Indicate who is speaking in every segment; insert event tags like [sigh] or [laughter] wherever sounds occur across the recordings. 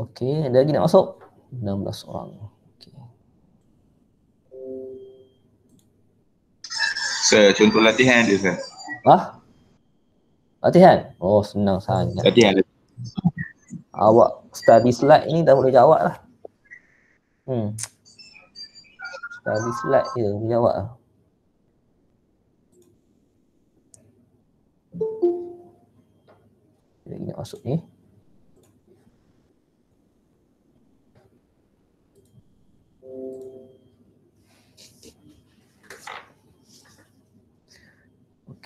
Speaker 1: Okey, ada lagi nak masuk? 16 orang. Okey. Sir, contoh latihan dia, Sir. Hah? Latihan? Oh, senang sangat. Latihan. Awak study slide ini dah boleh jawab lah. Hmm. Study slide je boleh jawab lah. Lagi masuk ni. Eh?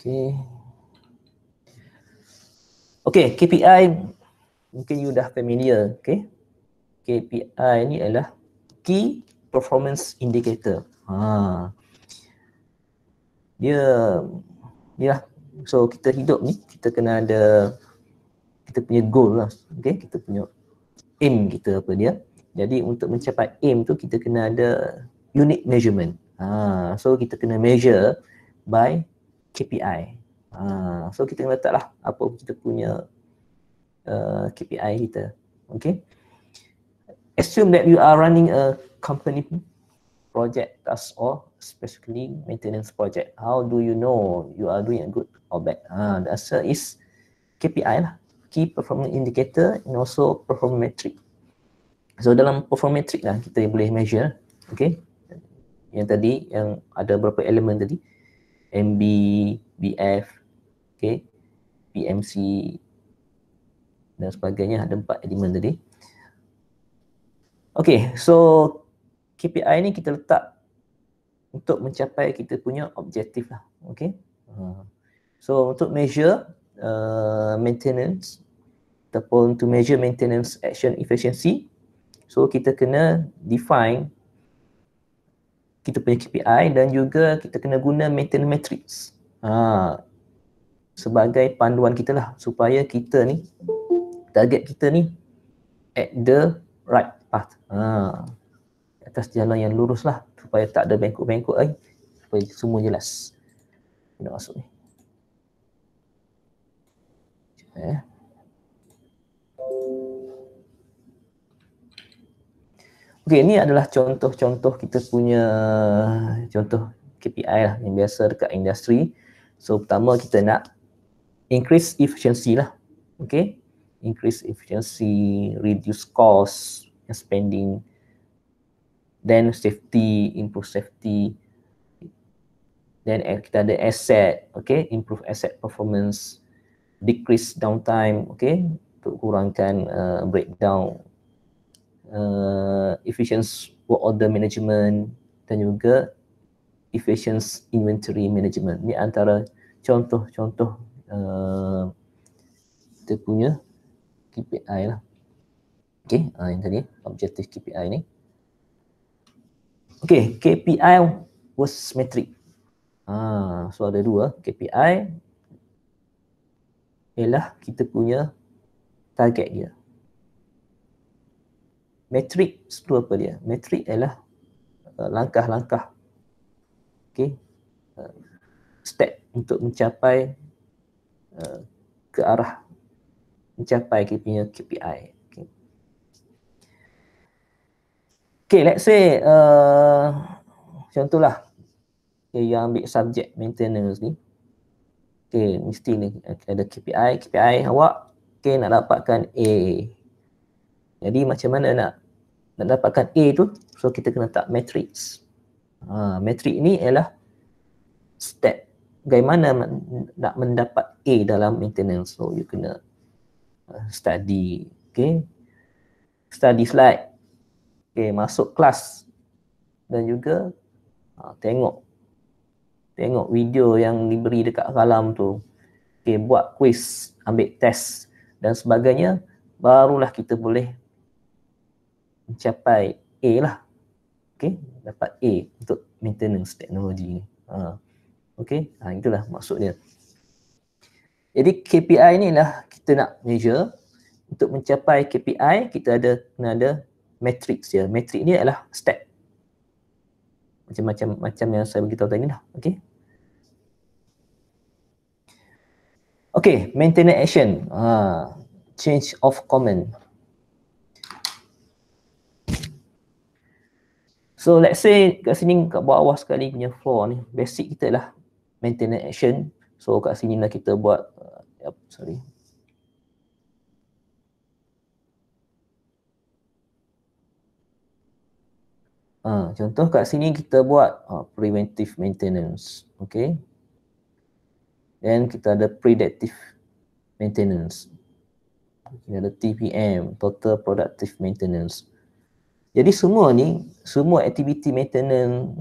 Speaker 1: Okay. Okay, KPI mungkin you dah familiar, okay? KPI ni adalah key performance indicator. Ha. Dia ya. Yeah. So kita hidup ni kita kena ada kita punya goal lah, okay? Kita punya aim kita apa dia. Jadi untuk mencapai aim tu kita kena ada unit measurement. Ha. So kita kena measure by KPI. Uh, ah, hmm. so kita letaklah apa kita punya uh, KPI kita. Okay. Assume that you are running a company project task or specifically maintenance project. How do you know you are doing a good or bad? Uh, the answer is KPI lah. Key Performance Indicator and also Performance Metric. So dalam Performance Metric lah kita boleh measure. Okay. Yang tadi, yang ada beberapa elemen tadi. MB, BF, okay, PMC dan sebagainya ada empat elemen tadi. Okay, so KPI ni kita letak untuk mencapai kita punya objektif lah, okay. Hmm. So untuk measure uh, maintenance ataupun to measure maintenance action efficiency, so kita kena define kita punya KPI dan juga kita kena guna maintenance matrix ha, sebagai panduan kita lah supaya kita ni target kita ni at the right path ha, atas jalan yang lurus lah supaya tak ada bengkok-bengkok lagi supaya semua jelas kena masuk ni eh. Okey, ini adalah contoh-contoh kita punya contoh KPI lah yang biasa dekat industri. So pertama kita nak increase efficiency lah. Okey. Increase efficiency, reduce cost, spending then safety, improve safety. Then eh, kita ada asset, okey, improve asset performance, decrease downtime, okey, untuk kurangkan uh, breakdown uh, efficient work order management dan juga efficient inventory management. Ini antara contoh-contoh uh, kita punya KPI lah. Okay, uh, yang tadi objektif KPI ni. Okay, KPI was metric. Ah, so ada dua KPI ialah kita punya target dia metrik itu apa dia? Metrik ialah uh, langkah-langkah. okay, uh, step untuk mencapai uh, ke arah mencapai kita punya KPI. Okay. okay, let's say uh, contohlah okay, yang ambil subjek maintenance ni. Okay, mesti ni ada KPI. KPI awak okay, nak dapatkan A. Jadi macam mana nak nak dapatkan A tu, so kita kena tak matrix. Ha, matrix ni ialah step bagaimana nak mendapat A dalam maintenance. So you kena uh, study, okay. Study slide, okay, masuk kelas dan juga ha, tengok tengok video yang diberi dekat kalam tu. Okay, buat quiz, ambil test dan sebagainya, barulah kita boleh mencapai A lah. Okay, dapat A untuk maintenance teknologi ni. Ha. Okay, ha, itulah maksudnya. Jadi KPI ni lah kita nak measure. Untuk mencapai KPI, kita ada kena ada matrix dia. Matrix ni adalah step. Macam-macam macam yang saya beritahu tadi lah. Okay. Okay, maintenance action. Ha. Change of comment. So let's say kat sini kat bawah sekali punya floor ni basic kita lah maintenance action. So kat sini lah kita buat uh, yep, sorry. Uh, contoh kat sini kita buat uh, preventive maintenance. Okay. Then kita ada predictive maintenance. Kita ada TPM, total productive maintenance. Jadi semua ni, semua aktiviti maintenance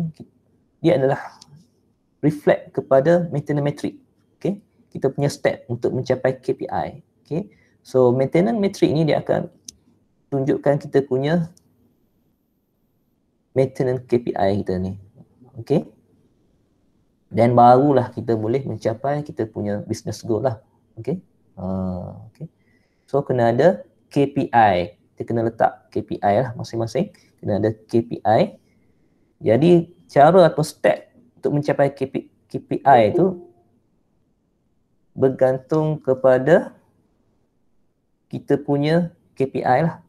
Speaker 1: dia adalah reflect kepada maintenance metric. Okay? Kita punya step untuk mencapai KPI. Okay? So maintenance metric ni dia akan tunjukkan kita punya maintenance KPI kita ni. Okay? Dan barulah kita boleh mencapai kita punya business goal lah. Okay? Uh, okay? So kena ada KPI kita kena letak KPI lah masing-masing kena ada KPI jadi cara atau step untuk mencapai KPI, KPI tu bergantung kepada kita punya KPI lah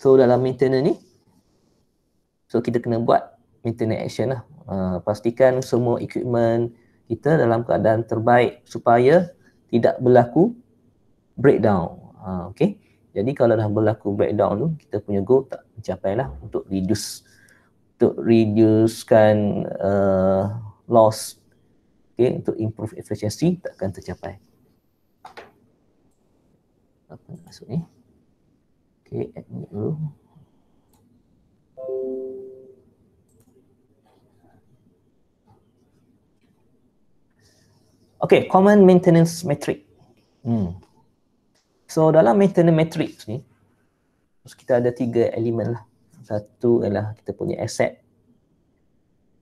Speaker 1: so dalam maintenance ni so kita kena buat maintenance action lah uh, pastikan semua equipment kita dalam keadaan terbaik supaya tidak berlaku breakdown Ha, okay. Jadi kalau dah berlaku breakdown tu, kita punya goal tak mencapai lah untuk reduce untuk reducekan uh, loss okay, untuk improve efficiency tak akan tercapai. Apa nak masuk ni? Okay, admit dulu. Okay, common maintenance metric. Hmm. So dalam maintenance matrix ni, kita ada tiga elemen lah. Satu ialah kita punya asset.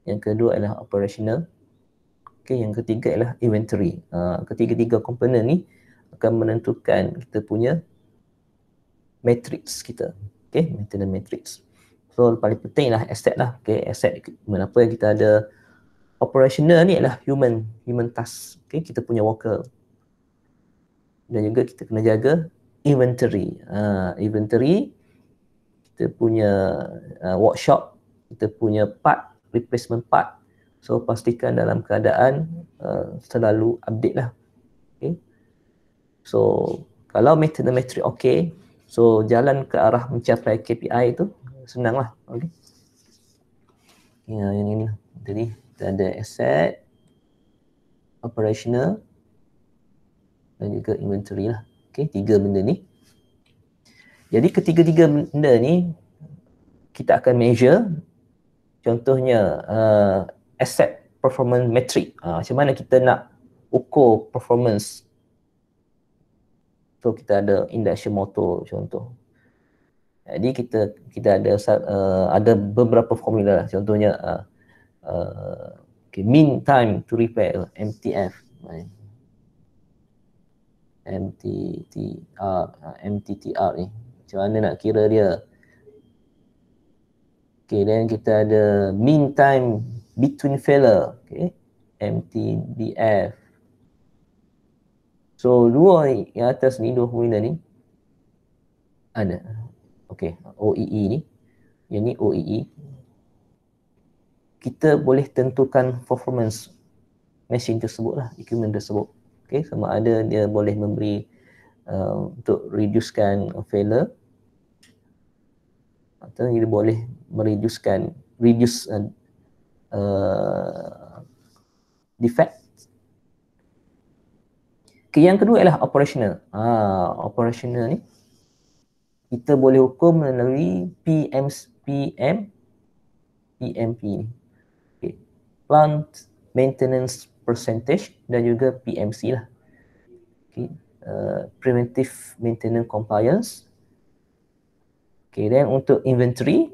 Speaker 1: Yang kedua ialah operational. Okay, yang ketiga ialah inventory. Uh, ketiga-tiga komponen ni akan menentukan kita punya matrix kita. Okay, maintenance matrix. So paling penting lah asset lah. Okay, asset kenapa yang kita ada operational ni ialah human, human task. Okay, kita punya worker dan juga kita kena jaga inventory uh, inventory kita punya uh, workshop kita punya part replacement part so pastikan dalam keadaan uh, selalu update lah okay. so kalau metrik metric okey so jalan ke arah mencapai KPI itu senanglah Okay. ya yang ini jadi kita ada asset operational dan juga inventory lah. Okay, tiga benda ni. Jadi ketiga-tiga benda ni kita akan measure contohnya uh, asset performance metric. Uh, macam mana kita nak ukur performance so kita ada induction motor contoh. Jadi kita kita ada uh, ada beberapa formula lah. contohnya uh, uh, okay, mean time to repair MTF MTTR ha, MTTR ni macam mana nak kira dia okay then kita ada mean time between failure okay MTBF so dua yang atas ni dua formula ni ada okay OEE e ni yang ni OEE e. kita boleh tentukan performance mesin tersebut lah equipment tersebut okay, sama ada dia boleh memberi uh, untuk reducekan failure atau dia boleh mereducekan reduce uh, uh, defect. Okay, yang kedua ialah operational. Ah, operational ni kita boleh hukum melalui PM PM PMP ni. Okay. Plant maintenance percentage dan juga PMC lah. Okay. Uh, preventive maintenance compliance. Okay, then untuk inventory,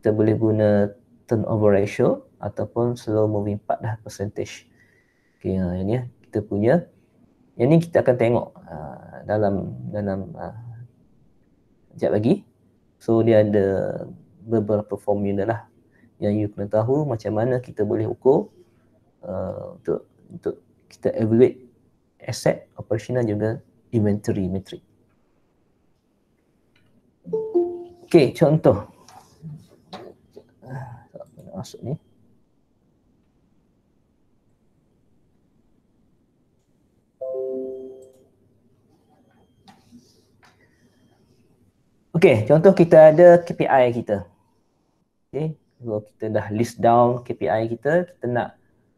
Speaker 1: kita boleh guna turnover ratio ataupun slow moving part dah percentage. Okay, uh, ini lah kita punya. Yang ini kita akan tengok uh, dalam dalam uh, sekejap lagi. So dia ada beberapa formula lah yang you kena tahu macam mana kita boleh ukur uh, untuk untuk kita evaluate asset operational juga inventory metric. Okey, contoh. Masuk ni. Okey, contoh kita ada KPI kita. Okey, kalau kita dah list down KPI kita, kita nak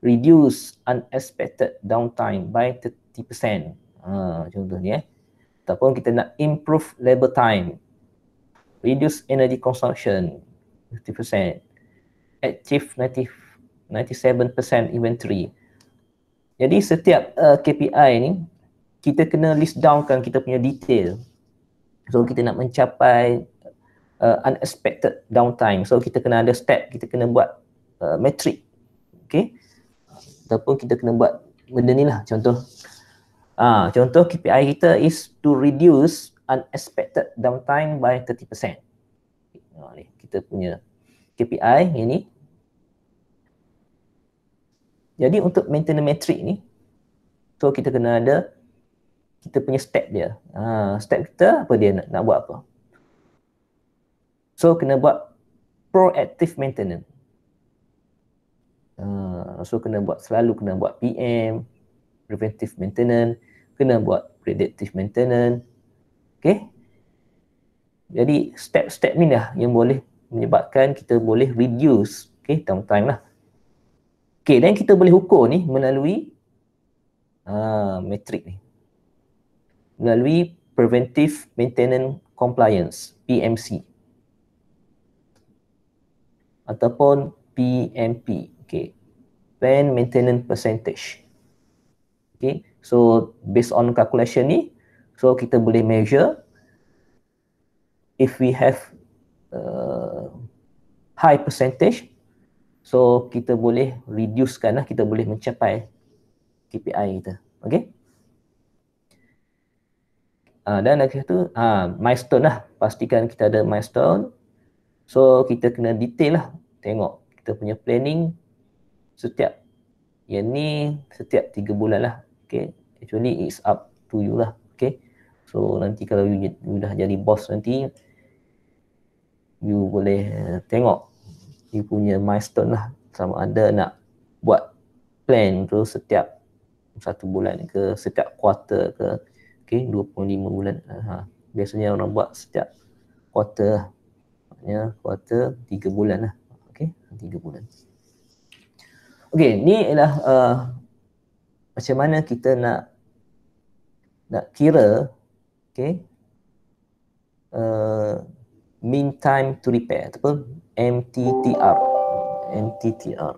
Speaker 1: reduce unexpected downtime by 30%. Ha, contoh ni eh. Ataupun kita nak improve labor time. Reduce energy consumption 50%. Achieve 90, 97% inventory. Jadi setiap uh, KPI ni, kita kena list downkan kita punya detail. So kita nak mencapai uh, unexpected downtime. So kita kena ada step, kita kena buat uh, metric. Okay ataupun kita kena buat benda ni lah contoh ha, contoh KPI kita is to reduce unexpected downtime by 30% ha, ni kita punya KPI yang ni jadi untuk maintenance metric ni so kita kena ada kita punya step dia ha, step kita apa dia nak, nak buat apa so kena buat proactive maintenance Uh, so kena buat selalu kena buat PM, preventive maintenance, kena buat predictive maintenance. Okay. Jadi step-step ni lah yang boleh menyebabkan kita boleh reduce okay, time lah. Okay, dan kita boleh ukur ni melalui uh, ah, metrik ni. Melalui Preventive Maintenance Compliance, PMC. Ataupun PMP, okay plan maintenance percentage okay so based on calculation ni so kita boleh measure if we have uh, high percentage so kita boleh reduce kan lah, kita boleh mencapai KPI kita okay uh, dan lagi satu uh, ah, milestone lah pastikan kita ada milestone so kita kena detail lah tengok kita punya planning setiap yang ni setiap tiga bulan lah okay actually it's up to you lah okay so nanti kalau you, you dah jadi bos nanti you boleh uh, tengok you punya milestone lah sama ada nak buat plan tu setiap satu bulan ke setiap quarter ke okay dua puluh lima bulan ha. biasanya orang buat setiap quarter lah maknanya quarter tiga bulan lah okay 3 bulan Okey, ni ialah uh, macam mana kita nak nak kira okey uh, mean time to repair apa MTTR MTTR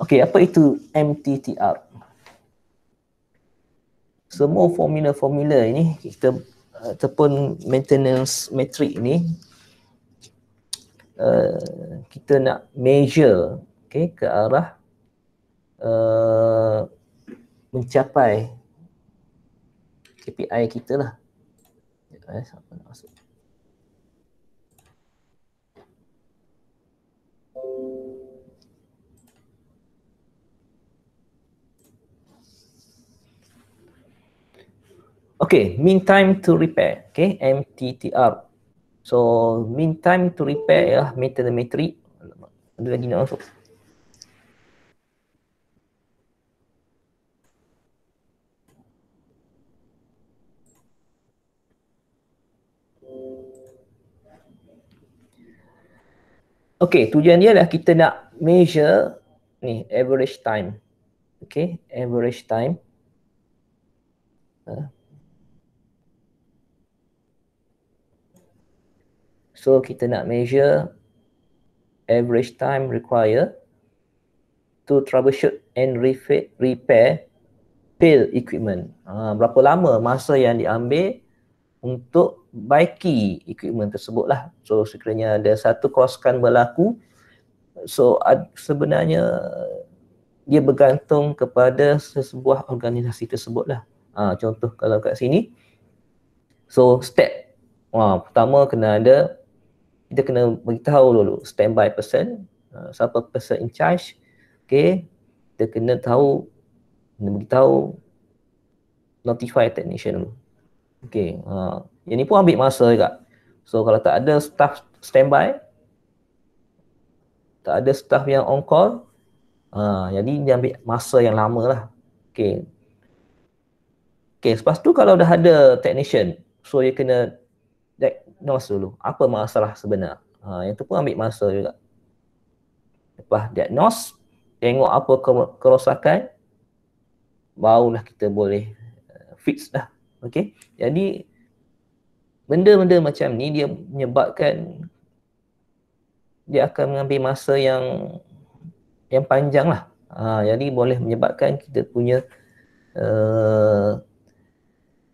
Speaker 1: Okey, apa itu MTTR? Semua formula-formula ini kita uh, ataupun maintenance metric ini uh, kita nak measure okay, ke arah uh, mencapai KPI kita lah. Eh, okay, mean time to repair. Okay, MTTR. So meantime to repair ialah meter metric. Ada lagi nak masuk. Okay, tujuan dia adalah kita nak measure ni average time. Okay, average time. Uh, So kita nak measure average time required to troubleshoot and refit, repair pail equipment. Uh, berapa lama masa yang diambil untuk baiki equipment tersebut lah. So sekiranya ada satu kosakan berlaku, so ad, sebenarnya dia bergantung kepada sesebuah organisasi tersebut lah. Uh, ha, contoh kalau kat sini, so step. Uh, pertama kena ada kita kena beritahu dulu standby person uh, siapa person in charge okey kita kena tahu kena beritahu notify technician dulu okey uh, yang ni pun ambil masa juga so kalau tak ada staff standby tak ada staff yang on call uh, jadi dia ambil masa yang lama lah okey Okay, lepas tu kalau dah ada technician, so dia kena diagnose dulu apa masalah sebenar. Ha, yang tu pun ambil masa juga. Lepas diagnose, tengok apa kerosakan, barulah kita boleh eh, fix dah. Okay. Jadi, benda-benda macam ni dia menyebabkan dia akan mengambil masa yang yang panjang lah. Ha, jadi boleh menyebabkan kita punya uh, eh,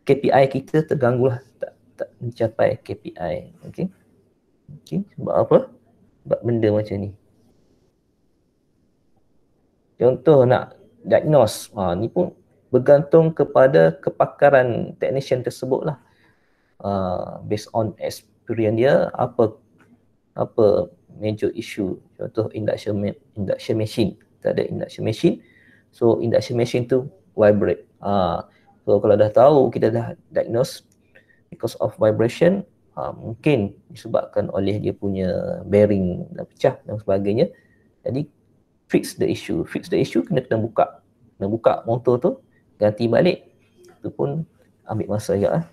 Speaker 1: KPI kita terganggu lah. Tak, tak mencapai KPI. Okey. Okey, sebab apa? Sebab benda macam ni. Contoh nak diagnose. Ha, ni pun bergantung kepada kepakaran technician tersebutlah. Uh, ha, based on experience dia, apa apa major issue. Contoh induction, induction machine. Tak ada induction machine. So induction machine tu vibrate. Ha, so kalau dah tahu kita dah diagnose because of vibration uh, mungkin disebabkan oleh dia punya bearing dah pecah dan sebagainya jadi fix the issue fix the issue kena kena buka kena buka motor tu ganti balik tu pun ambil masa juga lah.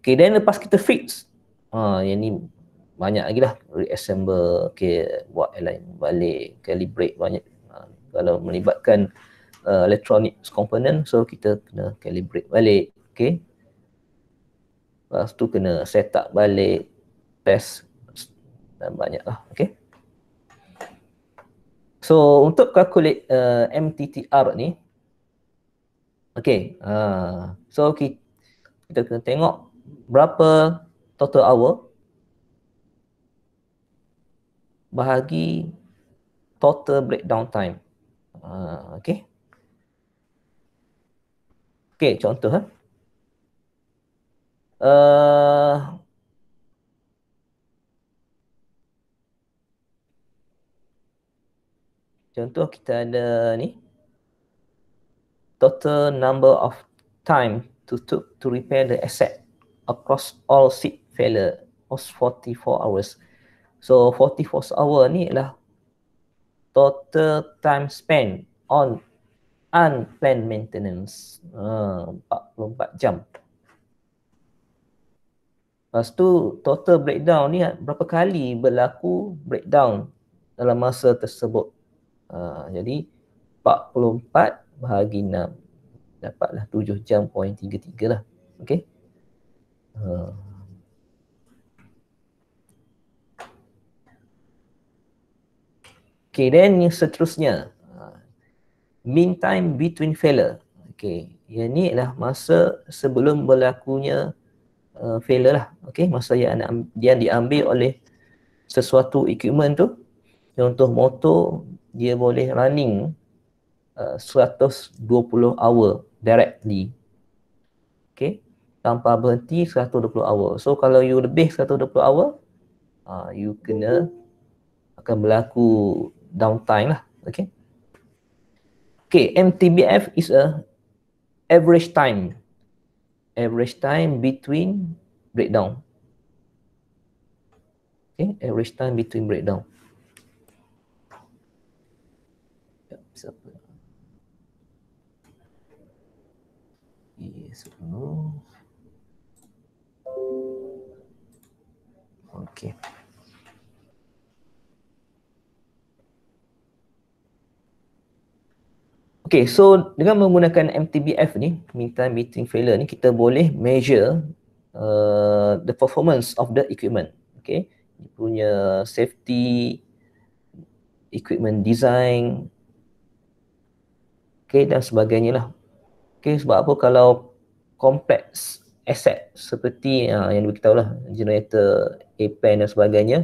Speaker 1: Okay, then lepas kita fix ha, yang ni banyak lagi lah reassemble, okay, buat align balik, calibrate banyak ha, kalau melibatkan uh, electronics component so kita kena calibrate balik okay, lepas tu kena set up balik test dan banyak lah okay. so untuk calculate uh, eh, MTTR ni okay, uh, ah, so kita, kita kena tengok berapa total hour bahagi total breakdown time uh, ah, okay. Okay, contoh. Huh? Eh. Eh, contoh kita ada ni total number of time to took to repair the asset across all seat failure was 44 hours so 44 hour ni ialah total time spent on unplanned maintenance ah, uh, 44 jam Lepas tu total breakdown ni ha, berapa kali berlaku breakdown dalam masa tersebut. Ha, jadi 44 bahagi 6. Dapatlah 7 jam point 33 lah. Okay. Ha. Okay then yang seterusnya. Ha. Mean time between failure. Okay. Yang ni adalah masa sebelum berlakunya uh, failure lah. Okay, maksudnya yang, yang diambil oleh sesuatu equipment tu, contoh motor, dia boleh running uh, 120 hour directly. Okay, tanpa berhenti 120 hour. So, kalau you lebih 120 hour, uh, you kena akan berlaku downtime lah. Okay. Okay, MTBF is a average time average time between breakdown. Okay, average time between breakdown. Yes, no. Okay. Okay, so dengan menggunakan MTBF ni, mean time between failure ni, kita boleh measure uh, the performance of the equipment. Okay, punya safety, equipment design, okay, dan sebagainya lah. Okay, sebab apa kalau complex asset seperti uh, yang kita tahu lah, generator, airplane dan sebagainya,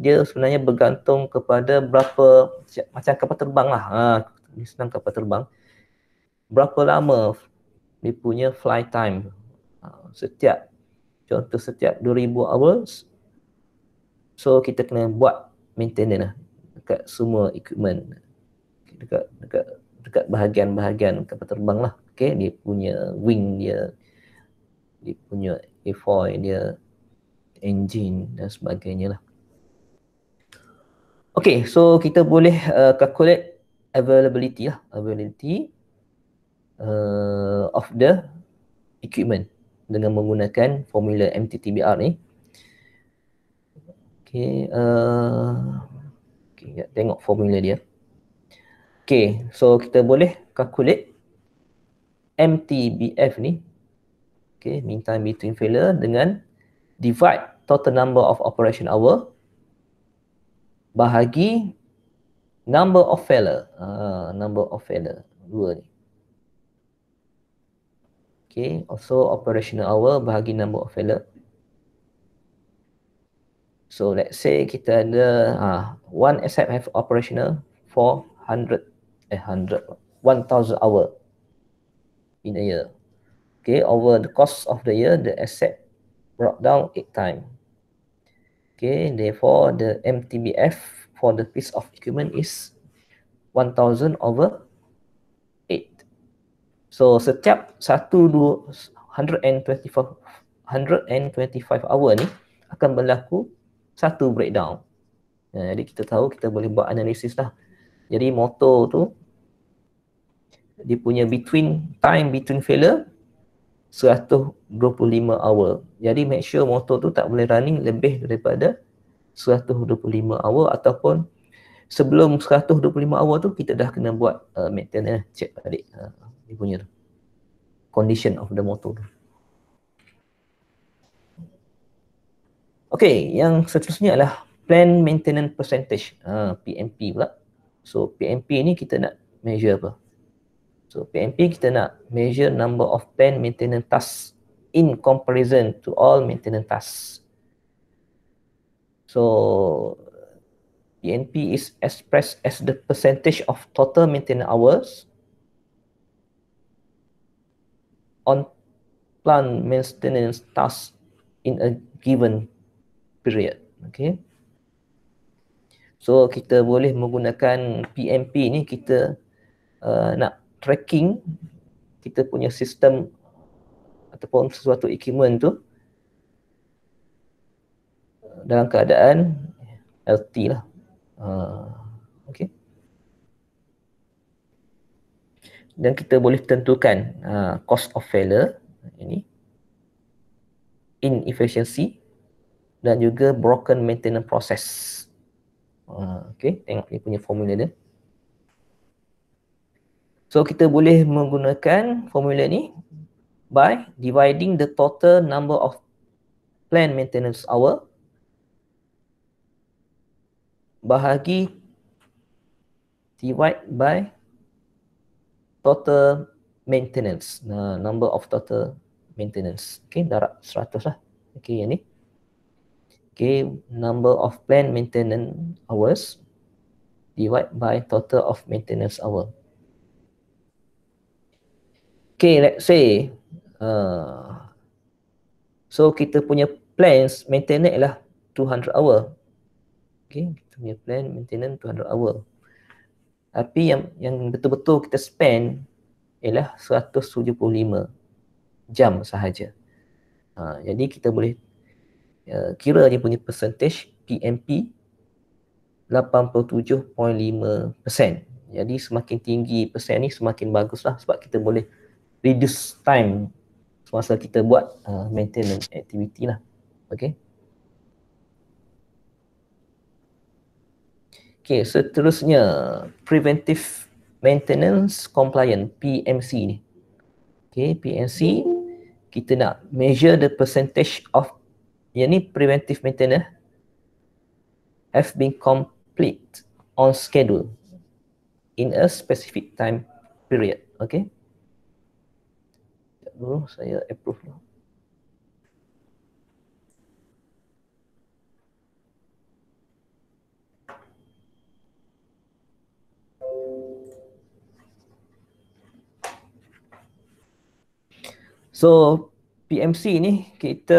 Speaker 1: dia sebenarnya bergantung kepada berapa macam kapal terbang lah. Ah, di senang kapal terbang berapa lama dia punya flight time ha, setiap contoh setiap 2000 hours so kita kena buat maintenance lah dekat semua equipment dekat dekat dekat bahagian-bahagian kapal terbang lah okay, dia punya wing dia dia punya airfoil dia engine dan sebagainya lah Okay, so kita boleh uh, calculate availability lah availability uh, of the equipment dengan menggunakan formula MTTBR ni. Okay, uh, okay ya, tengok formula dia. Okay, so kita boleh calculate MTBF ni. Okay, mean time between failure dengan divide total number of operation hour bahagi Number of failure. Uh, number of failure. Dua ni. Okay. Also operational hour bahagi number of failure. So let's say kita ada uh, one SF have operational for hundred eh hundred one thousand hour in a year. Okay, over the cost of the year, the asset brought down eight time. Okay, therefore the MTBF for the piece of equipment is 1000 over 8 so setiap 1 124 125 hour ni akan berlaku satu breakdown nah, ya, jadi kita tahu kita boleh buat analisis lah jadi motor tu dia punya between time between failure 125 hour. Jadi make sure motor tu tak boleh running lebih daripada 125 hour ataupun sebelum 125 hour tu kita dah kena buat uh, maintenance eh, check balik uh, dia punya tu. condition of the motor tu. Okay, yang seterusnya adalah plan maintenance percentage, uh, PMP pula. So PMP ni kita nak measure apa? So PMP kita nak measure number of plan maintenance tasks in comparison to all maintenance tasks So PNP is expressed as the percentage of total maintenance hours on plant maintenance tasks in a given period. Okay. So kita boleh menggunakan PMP ni kita uh, nak tracking kita punya sistem ataupun sesuatu equipment tu dalam keadaan LT lah. Uh, okay. Dan kita boleh tentukan uh, cost of failure ini inefficiency dan juga broken maintenance process. Ah, okay, tengok dia punya formula dia. So kita boleh menggunakan formula ni by dividing the total number of planned maintenance hour bahagi divide by total maintenance. Nah, number of total maintenance. Okay, darab 100 lah. Okay, yang ni. Okay, number of planned maintenance hours divide by total of maintenance hour. Okay, let's say uh, so kita punya plans maintenance lah 200 hour. Okay, kita punya plan maintenance 200 hour. Tapi yang yang betul-betul kita spend ialah 175 jam sahaja. Ha, jadi kita boleh uh, kira dia punya percentage PMP 87.5%. Jadi semakin tinggi persen ni semakin baguslah sebab kita boleh reduce time semasa kita buat uh, maintenance activity lah. Okay. Okay, seterusnya preventive maintenance compliance PMC ni. Okey, PMC kita nak measure the percentage of yang ni preventive maintenance have been complete on schedule in a specific time period. Okay? Sekejap dulu saya approve dulu. So PMC ni kita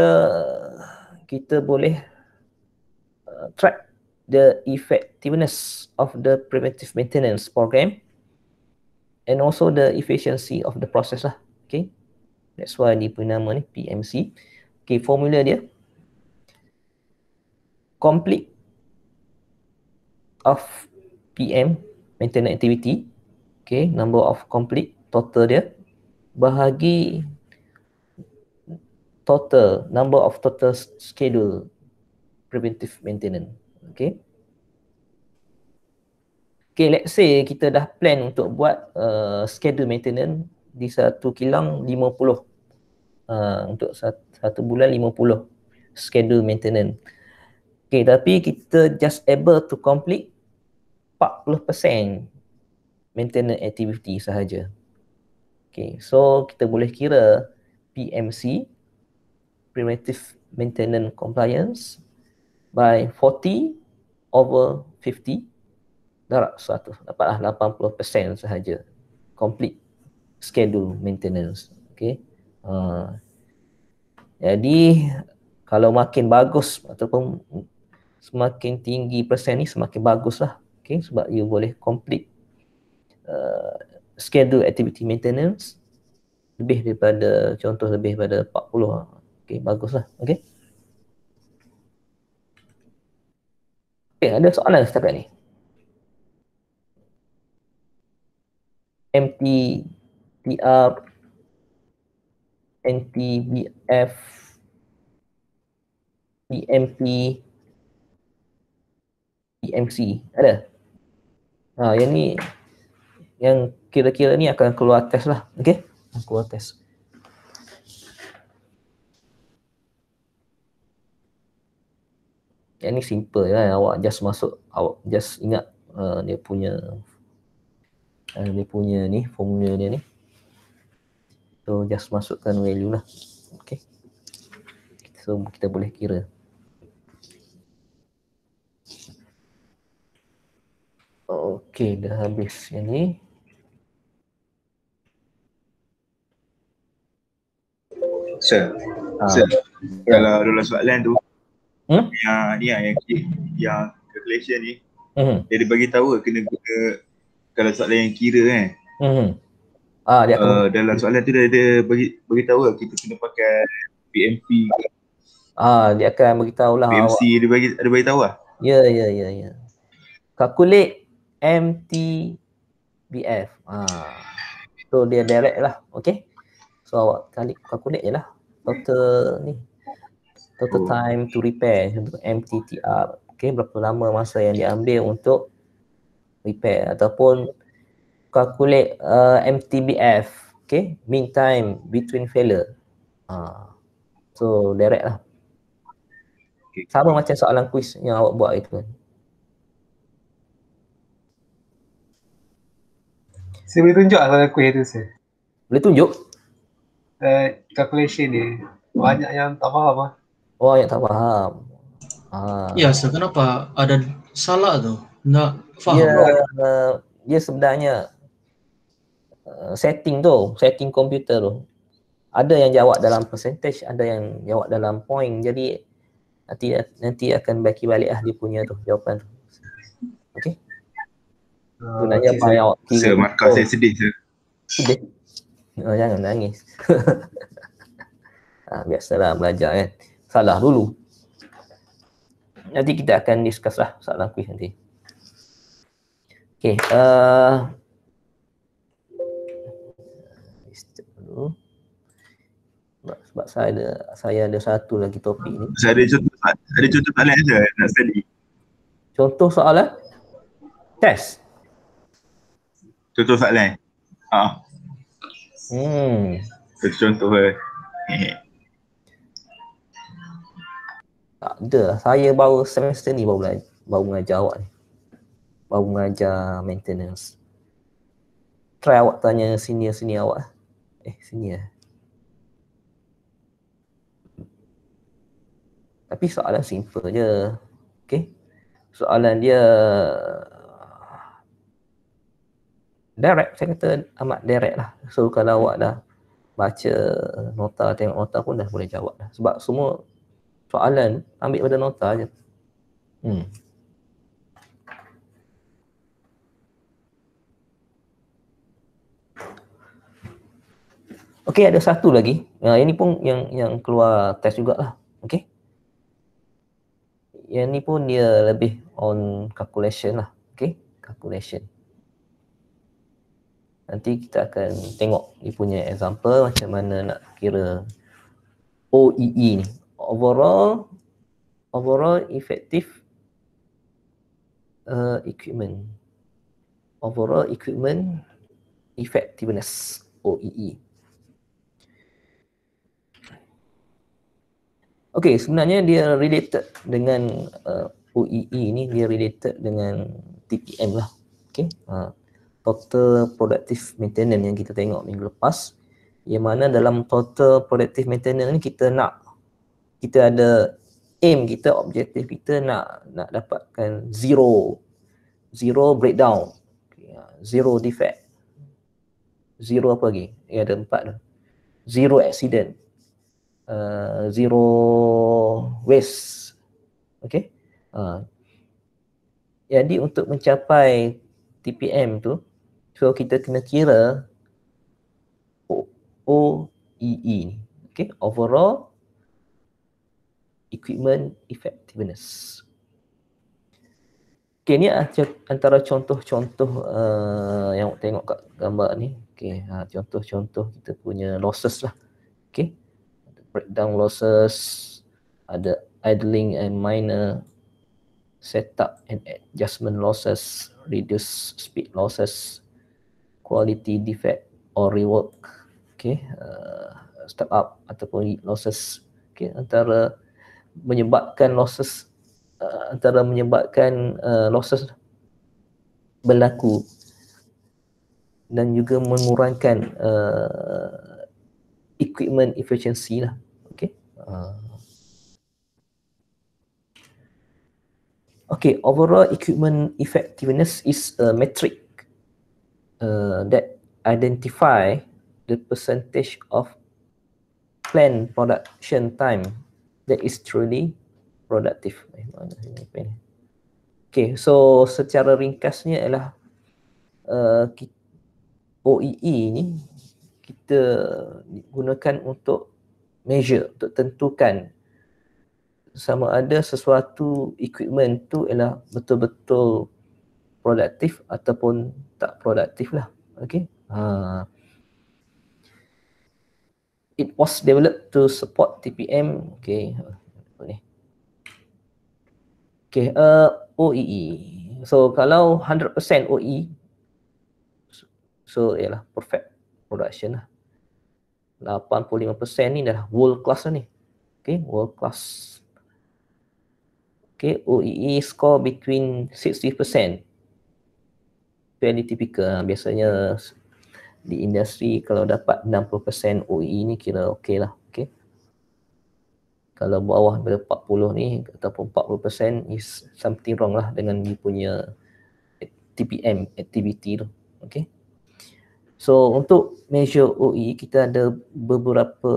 Speaker 1: kita boleh uh, track the effectiveness of the preventive maintenance program and also the efficiency of the process lah. Okay. That's why dia punya nama ni PMC. Okay, formula dia. Complete of PM maintenance activity. Okay, number of complete total dia bahagi total number of total schedule preventive maintenance okay okay let's say kita dah plan untuk buat uh, schedule maintenance di satu kilang 50 uh, untuk satu, satu bulan 50 schedule maintenance okay tapi kita just able to complete 40% maintenance activity sahaja okay so kita boleh kira PMC preventive maintenance compliance by 40 over 50 darab 100 dapatlah 80% sahaja complete schedule maintenance okey uh, ah. jadi kalau makin bagus ataupun semakin tinggi persen ni semakin baguslah okey sebab you boleh complete uh, schedule activity maintenance lebih daripada contoh lebih daripada 40 Okey, baguslah. Okey. Okey, ada soalan setakat ni. MT TR NTBF DMP DMC ada ha yang ni yang kira-kira ni akan keluar test lah okey keluar test Yang ni simple kan awak just masuk awak just ingat uh, dia punya uh, dia punya ni formula dia ni. So just masukkan value lah. Okay. So kita boleh kira. Okay dah habis yang ni. Sir, ha. sir, kalau ada soalan tu, Hmm? Ya, yang ni lah yang, yang calculation ni hmm. Dia ada bagi tahu kena guna Kalau soalan yang kira kan hmm. ah, dia uh, Dalam soalan tu dia ada bagi, bagi tahu lah kita kena pakai PMP ke Ah, dia akan tahu lah PMC awak. dia bagi, ada bagi tahu lah Ya, ya, ya, ya Calculate MTBF ah. So dia direct lah, okay So awak kali, calculate je lah Total ni total oh. time to repair untuk MTTR. Okay, berapa lama masa yang diambil untuk repair ataupun calculate uh, MTBF. Okay, mean time between failure. Uh, so, direct lah. Okay. Sama macam soalan quiz yang awak buat itu. Kan. Saya boleh tunjuk lah soalan quiz itu saya. Boleh tunjuk? Uh, calculation dia. Banyak yang tak faham lah. Oh ayat tak faham. Ha. Ya, so kenapa ada salah tu? Nak faham. Ya, uh, ya sebenarnya uh, setting tu, setting komputer tu. Ada yang jawab dalam percentage, ada yang jawab dalam point. Jadi nanti nanti akan bagi balik ahli punya tu jawapan tu. Okey. Ah, uh, okay, apa saya, awak kira. Sir, markah saya oh. sedih, sir. Sedih? Oh, jangan nangis. ha, [laughs] biasalah belajar kan. Eh salah dulu. Nanti kita akan discuss lah soalan kuih nanti. Okay. Uh, sebab saya ada saya ada satu lagi topik ni. Saya ada contoh saya ada contoh soalan saja eh, nak study. Contoh soalan? Test. Contoh soalan. Ah. Hmm. Contoh contoh. [laughs] Tak ada lah. Saya baru semester ni baru belajar, baru mengajar awak ni. Baru mengajar maintenance. Try awak tanya senior-senior awak. Lah. Eh, senior. Tapi soalan simple je. Okay. Soalan dia direct. Saya kata amat direct lah. So, kalau awak dah baca nota, tengok nota pun dah boleh jawab dah. Sebab semua soalan ambil pada nota je hmm Okey ada satu lagi. Uh, yang ni pun yang yang keluar test jugalah. Okey. Yang ni pun dia lebih on calculation lah. Okey, calculation. Nanti kita akan tengok dia punya example macam mana nak kira OEE e ni, overall overall effective uh, equipment overall equipment effectiveness OEE e. Okay, sebenarnya dia related dengan uh, OEE e ni dia related dengan TPM lah okay uh, total productive maintenance yang kita tengok minggu lepas yang mana dalam total productive maintenance ni kita nak kita ada aim kita objektif kita nak nak dapatkan zero zero breakdown ha, zero defect zero apa lagi ya ada empat tu zero accident uh, zero waste okey uh. Ha. jadi untuk mencapai TPM tu so kita kena kira OEE okey overall equipment effectiveness. Okay, ni ah, antara contoh-contoh uh, yang awak tengok kat gambar ni. Okay, ah, contoh-contoh kita punya losses lah. Okay, breakdown losses, ada idling and minor, setup and adjustment losses, reduce speed losses, quality defect or rework, okay, uh, step up ataupun losses. Okay, antara menyebabkan losses uh, antara menyebabkan uh, losses berlaku dan juga mengurangkan uh, equipment efficiency lah okay uh. okey overall equipment effectiveness is a metric uh, that identify the percentage of planned production time that is truly productive. Eh, okay, so secara ringkasnya ialah uh, OEE e ni kita gunakan untuk measure, untuk tentukan sama ada sesuatu equipment tu ialah betul-betul produktif ataupun tak produktif lah. Okay. Ha it was developed to support TPM. Okay, boleh. Okay, uh, OEE. E. So kalau 100% OEE, e, so ialah so, perfect production lah. 85% ni dah world class lah ni. Okay, world class. Okay, OEE e score between 60%. Very typical. Lah. Biasanya di industri kalau dapat 60% OEE ni kira okey lah okay. kalau bawah daripada 40 ni ataupun 40% is something wrong lah dengan you punya TPM activity tu okay. so untuk measure OEE kita ada beberapa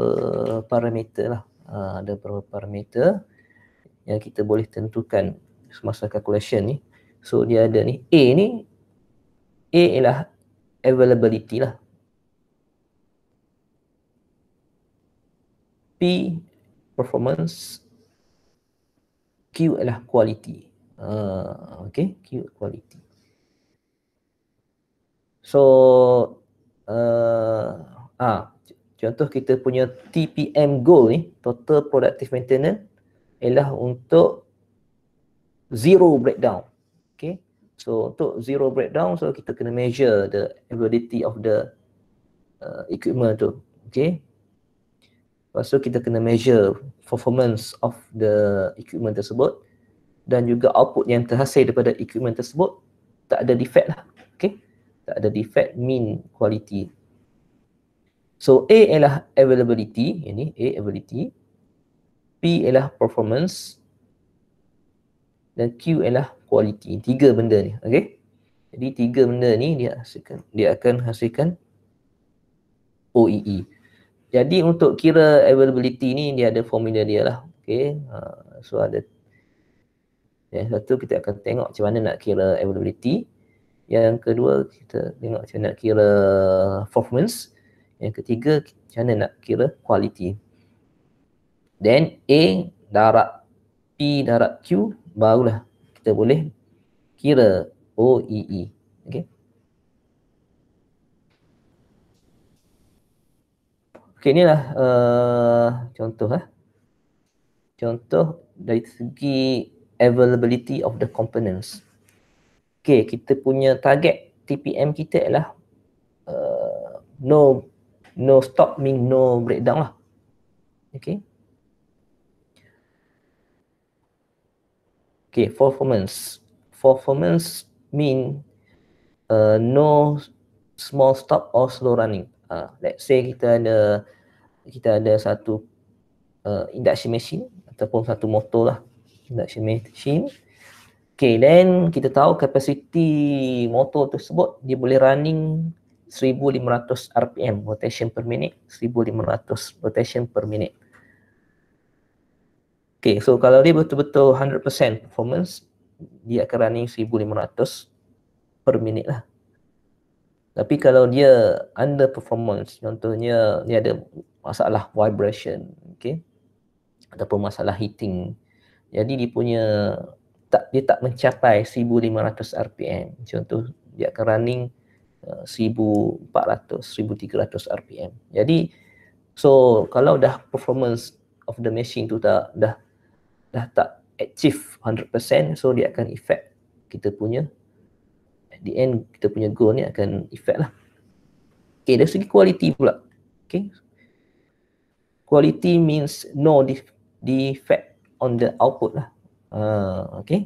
Speaker 1: parameter lah uh, ada beberapa parameter yang kita boleh tentukan semasa calculation ni so dia ada ni A ni A ialah availability lah. P performance, Q adalah quality. Uh, okay, Q quality. So, uh, ah, contoh kita punya TPM goal ni, total productive maintenance, ialah untuk zero breakdown. So untuk zero breakdown, so kita kena measure the availability of the uh, equipment tu, okay. Lepas tu kita kena measure performance of the equipment tersebut dan juga output yang terhasil daripada equipment tersebut tak ada defect lah, okay. Tak ada defect mean quality. So A ialah availability, ini A availability. P ialah performance dan Q ialah quality tiga benda ni okey jadi tiga benda ni dia hasilkan dia akan hasilkan OEE e. jadi untuk kira availability ni dia ada formula dia lah okey ha, so ada yang satu kita akan tengok macam mana nak kira availability yang kedua kita tengok macam nak kira performance yang ketiga macam mana nak kira quality then A darab P darab Q barulah kita boleh kira OEE. Okay. Okay, inilah uh, contoh. Eh. Contoh dari segi availability of the components. Okay, kita punya target TPM kita ialah uh, no no stop mean no breakdown lah. Okay, Okay, performance. Performance mean uh, no small stop or slow running. Uh, let's say kita ada kita ada satu uh, induction machine ataupun satu motor lah induction machine. Okay, then kita tahu kapasiti motor tersebut dia boleh running 1500 RPM rotation per minute, 1500 rotation per minute. Okay, so kalau dia betul-betul 100% performance, dia akan running 1500 per minit lah. Tapi kalau dia under performance, contohnya dia ada masalah vibration, okay, ataupun masalah heating. Jadi dia punya tak dia tak mencapai 1500 RPM. Contoh dia akan running uh, 1400, 1300 RPM. Jadi so kalau dah performance of the machine tu tak dah dah tak aktif 100% so dia akan effect kita punya at the end kita punya goal ni akan effect lah okay dari segi quality pula okay quality means no defect on the output lah uh, okay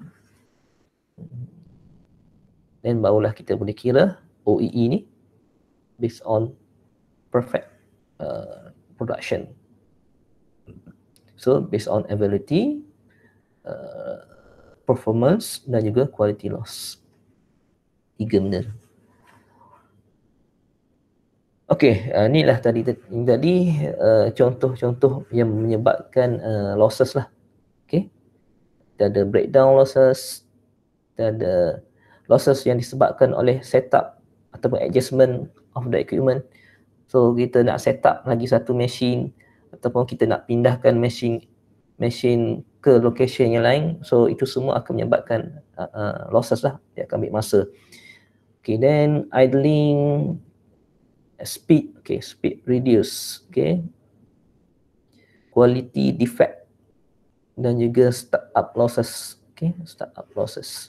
Speaker 1: then barulah kita boleh kira OEE e ni based on perfect uh, production so based on ability Uh, performance dan juga quality loss. Tiga benda. Okey, uh, lah tadi tadi uh, contoh-contoh yang menyebabkan uh, losses lah. Okey. Kita ada breakdown losses, kita ada losses yang disebabkan oleh setup ataupun adjustment of the equipment. So kita nak setup lagi satu machine ataupun kita nak pindahkan mesin mesin ke lokasi yang lain so itu semua akan menyebabkan uh, uh, losses lah dia akan ambil masa okay then idling speed okay speed reduce okay quality defect dan juga start up losses okay start up losses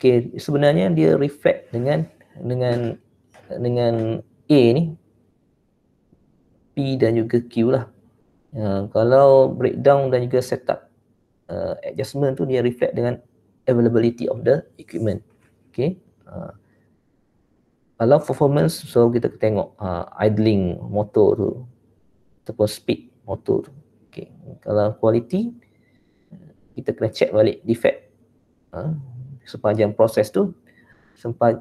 Speaker 1: okay sebenarnya dia reflect dengan dengan dengan A ni P dan juga Q lah Ya, kalau breakdown dan juga setup uh, adjustment tu dia reflect dengan availability of the equipment. Okay. Uh, kalau performance, so kita tengok uh, idling motor tu ataupun speed motor tu. Okay. Kalau quality, kita kena check balik defect uh, sepanjang proses tu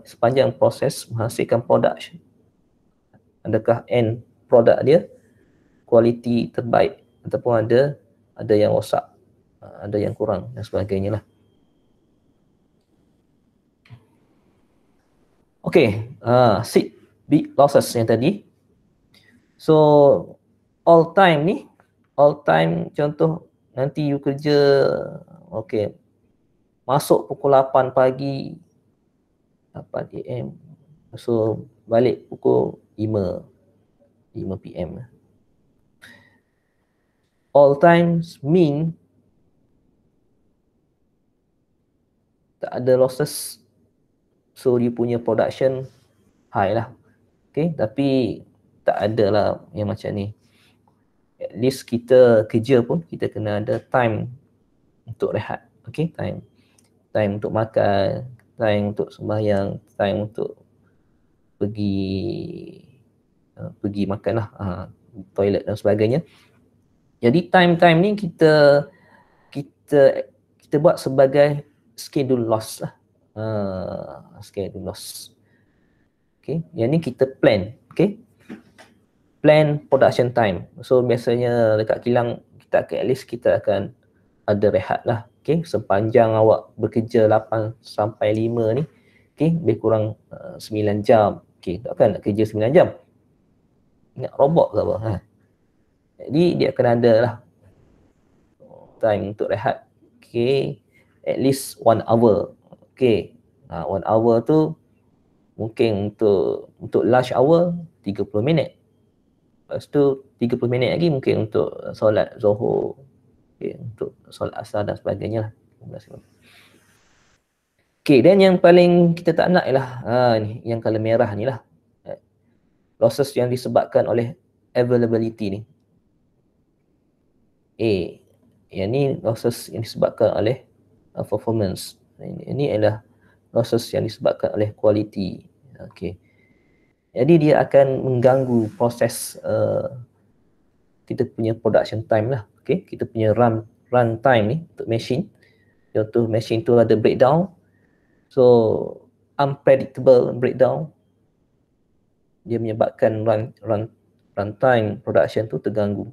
Speaker 1: sepanjang proses menghasilkan produk adakah end product dia kualiti terbaik ataupun ada ada yang rosak ah, ada yang kurang dan sebagainya lah okay uh, ah, seat big losses yang tadi so all time ni all time contoh nanti you kerja okay masuk pukul 8 pagi 8 am so balik pukul 5 5 pm lah all times mean tak ada losses so dia punya production high lah okay tapi tak ada lah yang macam ni at least kita kerja pun kita kena ada time untuk rehat okay time time untuk makan time untuk sembahyang time untuk pergi uh, pergi makan lah uh, toilet dan sebagainya jadi time-time ni kita kita kita buat sebagai schedule loss lah. Uh, schedule loss. Okay, yang ni kita plan. Okay, plan production time. So biasanya dekat kilang kita akan at least kita akan ada rehat lah. Okay, sepanjang awak bekerja 8 sampai 5 ni. Okay, lebih kurang uh, ah, 9 jam. Okay, takkan nak kerja 9 jam. Nak robot ke apa? Ha. Huh? Jadi dia kena ada lah time untuk rehat. Okay, at least one hour. Okay, ha, one hour tu mungkin untuk untuk lunch hour 30 minit. Lepas tu 30 minit lagi mungkin untuk solat zuhur. Okay, untuk solat asar dan sebagainya lah. Okay, dan yang paling kita tak nak ialah ha, ni, yang kalau merah ni lah. Losses yang disebabkan oleh availability ni. A. Yang ni losses yang disebabkan oleh uh, performance. Ini, ini adalah losses yang disebabkan oleh quality. Okey. Jadi dia akan mengganggu proses uh, kita punya production time lah. Okey, Kita punya run run time ni untuk mesin. Contoh machine tu ada breakdown. So unpredictable breakdown dia menyebabkan run run runtime production tu terganggu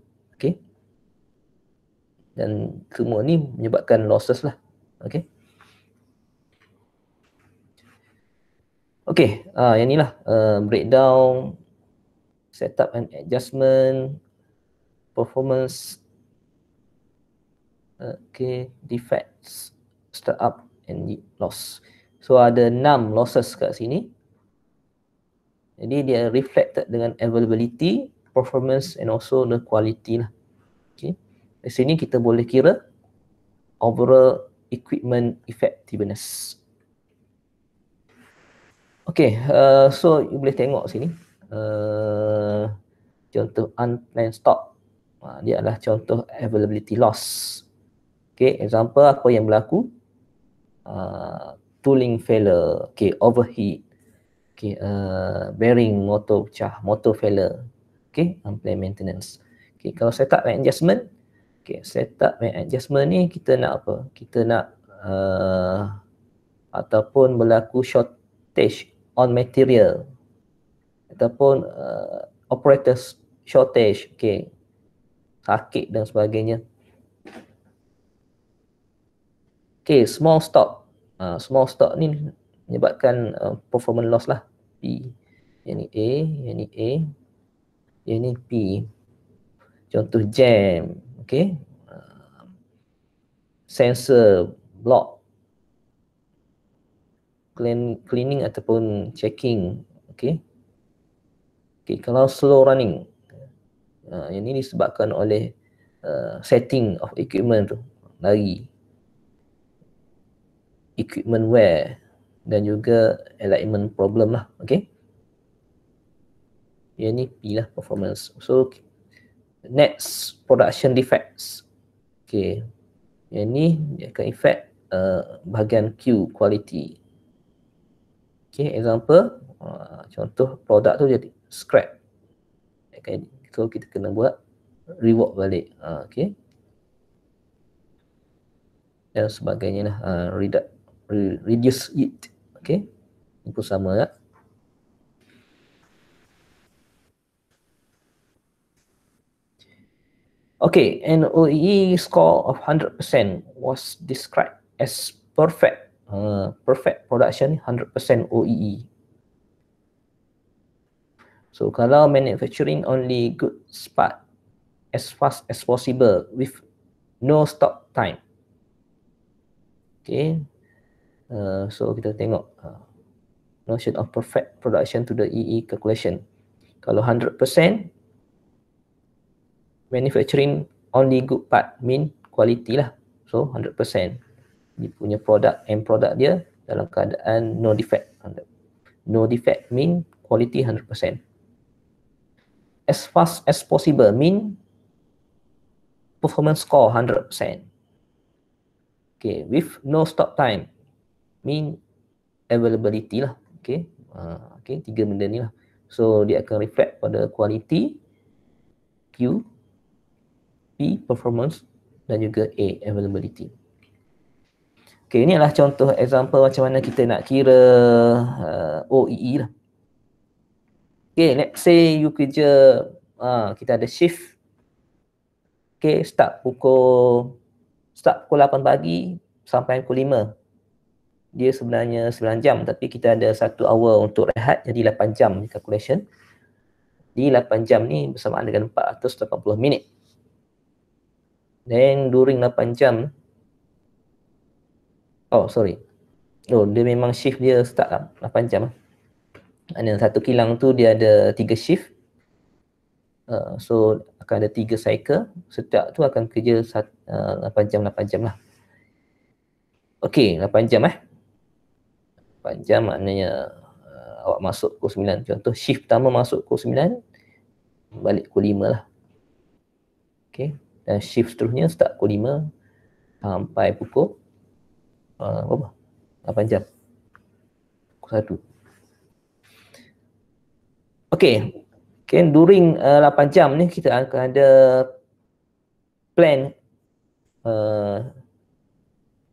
Speaker 1: dan semua ni menyebabkan losses lah. Okay. Okay, ah, uh, yang inilah uh, ah, breakdown, setup and adjustment, performance, okay, defects, startup and loss. So ada enam losses kat sini. Jadi dia reflected dengan availability, performance and also the quality lah. Di sini kita boleh kira overall equipment effectiveness. Okay, uh, so you boleh tengok sini. Uh, contoh unplanned stop. Uh, ha, dia adalah contoh availability loss. Okay, example apa yang berlaku? Uh, tooling failure. Okay, overheat. Okay, uh, bearing motor pecah, motor failure. Okay, unplanned maintenance. Okay, kalau saya tak adjustment, Okay, setup and adjustment ni kita nak apa? Kita nak uh, ataupun berlaku shortage on material ataupun uh, operator shortage, okay, sakit dan sebagainya. Okay, small stock. Uh, small stock ni menyebabkan uh, performance loss lah. P. Yang ni A, yang ni A. Yang ni P. Contoh jam okay uh, sensor block clean cleaning ataupun checking okay okay kalau slow running uh, ini disebabkan oleh uh, setting of equipment tu lagi equipment wear dan juga alignment problem lah okay ini ni lah performance so okay. Next production defects. Okay. Yang ni dia akan effect uh, bahagian Q quality. Okay, example uh, contoh produk tu jadi scrap. Okay, so kita kena buat rework balik. Uh, okay. Dan sebagainya lah. Uh, reduce, it. Okay. Itu sama lah. Okay, an OE score of 100% was described as perfect. Uh, perfect production 100% OEE. E. So kalau manufacturing only good spot as fast as possible with no stop time. Okay. Uh, so kita tengok uh, notion of perfect production to the EE e calculation. Kalau manufacturing only good part mean quality lah so 100% dia punya product and product dia dalam keadaan no defect no defect mean quality 100% as fast as possible mean performance score 100% okay with no stop time mean availability lah okay uh, okay tiga benda ni lah so dia akan reflect pada quality Q P performance dan juga A availability. Okay, ini adalah contoh example macam mana kita nak kira uh, OEE e lah. Okay, let's say you kerja, uh, kita ada shift. Okay, start pukul start pukul 8 pagi sampai pukul 5. Dia sebenarnya 9 jam tapi kita ada satu hour untuk rehat jadi 8 jam calculation. Di 8 jam ni bersamaan dengan 480 minit. Then during 8 jam Oh sorry Oh dia memang shift dia start lah 8 jam And then satu kilang tu dia ada 3 shift uh, So akan ada 3 cycle Setiap tu akan kerja sat, uh, 8 jam 8 jam lah Okay 8 jam eh 8 jam maknanya uh, awak masuk pukul 9 Contoh shift pertama masuk pukul 9 Balik pukul 5 lah Okay dan shift seterusnya start pukul 5 sampai pukul uh, berapa? 8 jam. Pukul 1. Okay. Okay, during uh, 8 jam ni kita akan ada plan uh,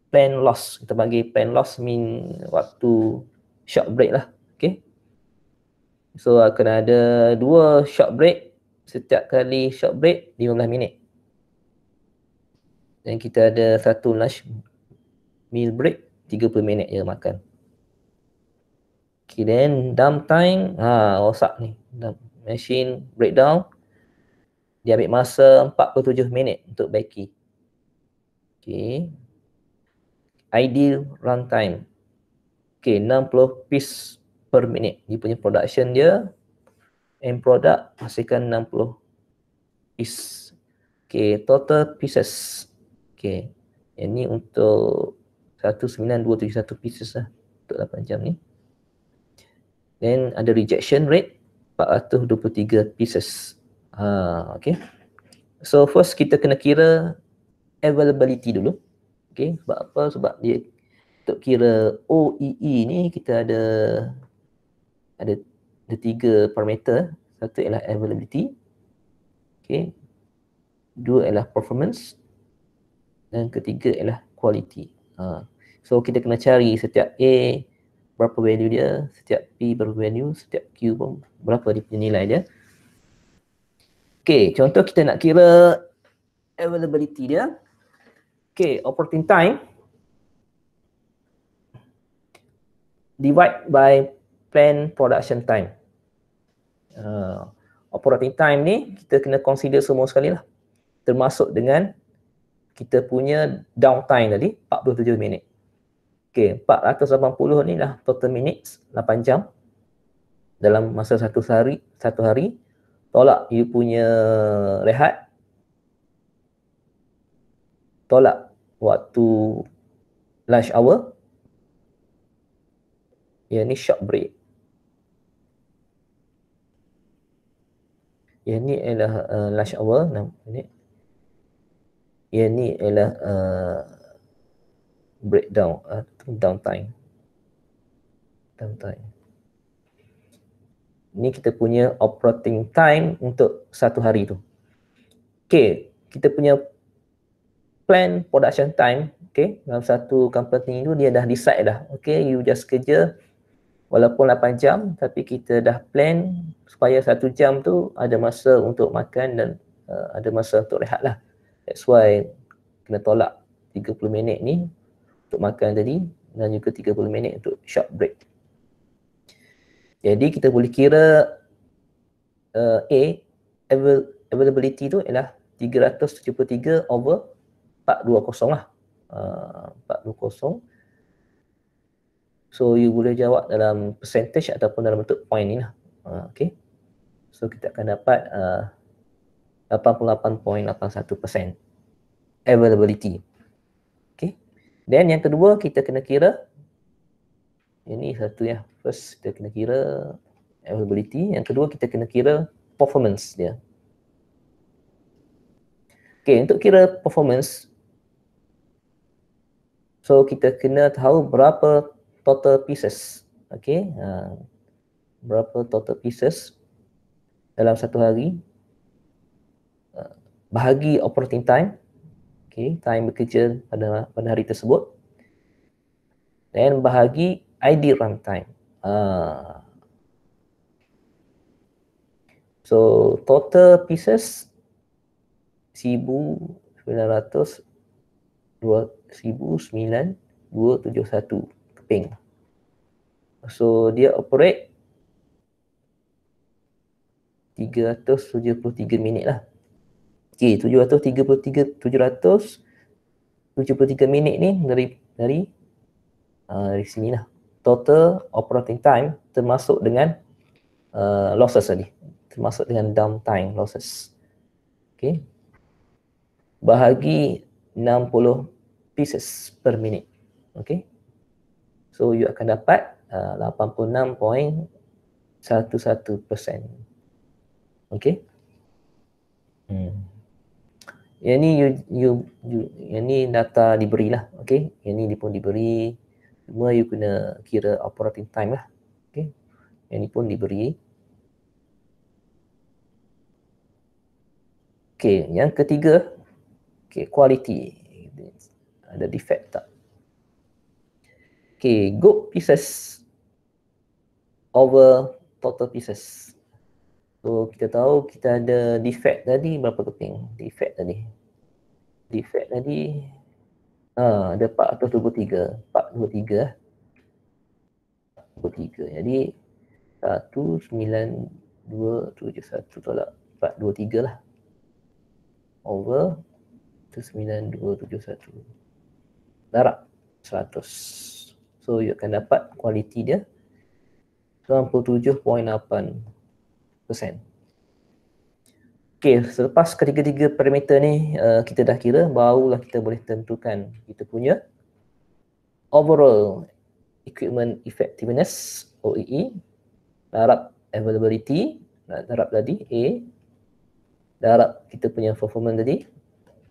Speaker 1: plan loss. Kita bagi plan loss mean waktu short break lah. Okay. So akan ada dua short break setiap kali short break 15 minit dan kita ada satu lunch meal break 30 minit je makan okay then dump time ha rosak ni dump machine breakdown dia ambil masa 47 minit untuk baki okay ideal run time. okay 60 piece per minit dia punya production dia end product hasilkan 60 piece okay total pieces Okay. Yang ni untuk 19271 pieces lah untuk 8 jam ni. Then ada rejection rate 423 pieces. Ha, okay. So first kita kena kira availability dulu. Okay. Sebab apa? Sebab dia untuk kira OEE e ni kita ada ada ada tiga parameter. Satu ialah availability. Okay. Dua ialah performance dan ketiga ialah quality. Ha. So kita kena cari setiap A berapa value dia, setiap P berapa value, setiap Q pun berapa dia punya nilai dia. Okay, contoh kita nak kira availability dia. Okay, operating time divide by plan production time. Uh, operating time ni kita kena consider semua sekali lah. Termasuk dengan kita punya downtime tadi 47 minit. Okey, 480 ni lah total minutes 8 jam dalam masa satu hari, satu hari tolak you punya rehat tolak waktu lunch hour yang ni short break yang ni ialah uh, lunch hour 6 minit ia ni ialah uh, breakdown atau uh, downtime downtime Ini kita punya operating time untuk satu hari tu Okay, kita punya plan production time Okay, dalam satu company tu dia dah decide dah Okay, you just kerja walaupun 8 jam tapi kita dah plan supaya satu jam tu ada masa untuk makan dan uh, ada masa untuk rehat lah That's why kena tolak 30 minit ni untuk makan tadi dan juga 30 minit untuk short break. Jadi kita boleh kira uh, A availability tu ialah 373 over 420 lah. Uh, 420. So you boleh jawab dalam percentage ataupun dalam bentuk point ni lah. Uh, okay. So kita akan dapat uh, 88.81% availability. Okay. Then yang kedua kita kena kira ini satu ya. First kita kena kira availability, yang kedua kita kena kira performance dia. Okay, untuk kira performance so kita kena tahu berapa total pieces. Okay, uh, berapa total pieces dalam satu hari bahagi operating time okay time bekerja pada pada hari tersebut dan bahagi id runtime uh, ah. so total pieces 1900 2009271 keping. So dia operate 373 minit lah. Okey, 73 minit ni dari dari uh, dari sini lah total operating time termasuk dengan uh, losses tadi termasuk dengan downtime losses Okey, bahagi 60 pieces per minit Okey, so you akan dapat uh, 86.11% okay hmm yang ni you, you, you, yang ni data diberilah okey yang ni dia pun diberi cuma you kena kira operating time lah okey yang ni pun diberi okey yang ketiga okey quality ada defect tak okey good pieces over total pieces So kita tahu kita ada defect tadi berapa keping? Defect tadi. Defect tadi ah uh, ada 423. 423 lah. 423. Jadi 19271 tolak 423 lah. Over 19271. Darab 100. So you akan dapat kualiti dia 97.8 persen. Okey, selepas ketiga-tiga parameter ni uh, kita dah kira, barulah kita boleh tentukan kita punya overall equipment effectiveness OEE e, darab availability darab tadi A darab kita punya performance tadi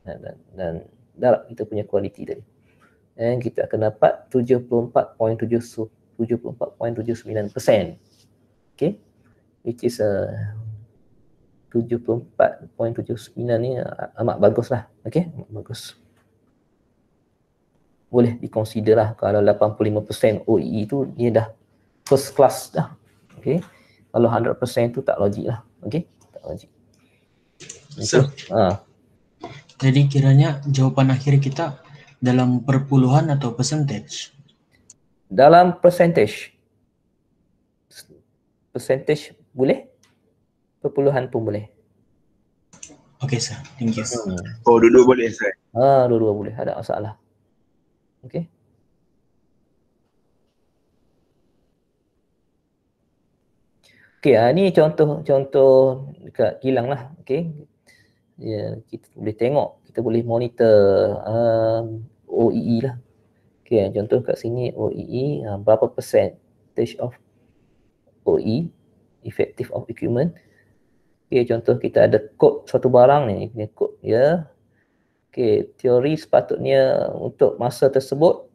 Speaker 1: dan, dan, dan darab kita punya quality tadi dan kita akan dapat 74.7 74.79% okey which is uh, a 74.79 ni uh, amat bagus lah okay amat bagus boleh dikonsider lah kalau 85% OEE e tu dia dah first class dah okay kalau 100% tu tak logik lah okay tak logik So, Sir, ha. jadi kiranya jawapan akhir kita dalam perpuluhan atau percentage? Dalam percentage. Percentage boleh? Perpuluhan pun boleh. Okay sir, thank you. Sir. Hmm. Oh dua-dua boleh sir. Ha, ah, dua-dua boleh, ada masalah. Okay. Okay, ah, ni contoh-contoh dekat kilang lah. Okay. Ya, yeah, kita boleh tengok, kita boleh monitor um, OEE e lah. Okay, ah, contoh kat sini OEE, uh, e, ah, berapa stage of OEE effective of equipment. Okay, contoh kita ada kod suatu barang ni, ni kod ya. Okay, teori sepatutnya untuk masa tersebut